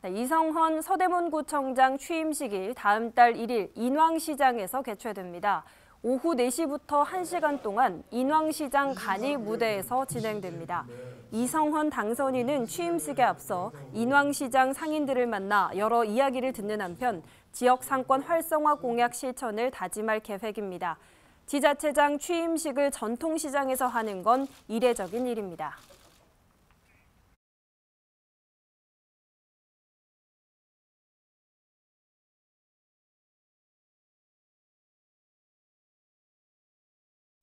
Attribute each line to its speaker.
Speaker 1: 네, 이성헌 서대문구청장 취임식이 다음 달 1일 인왕시장에서 개최됩니다. 오후 4시부터 1시간 동안 인왕시장 간이 무대에서 진행됩니다. 이성헌 당선인은 취임식에 앞서 인왕시장 상인들을 만나 여러 이야기를 듣는 한편 지역 상권 활성화 공약 실천을 다짐할 계획입니다. 지자체장 취임식을 전통시장에서 하는 건 이례적인 일입니다.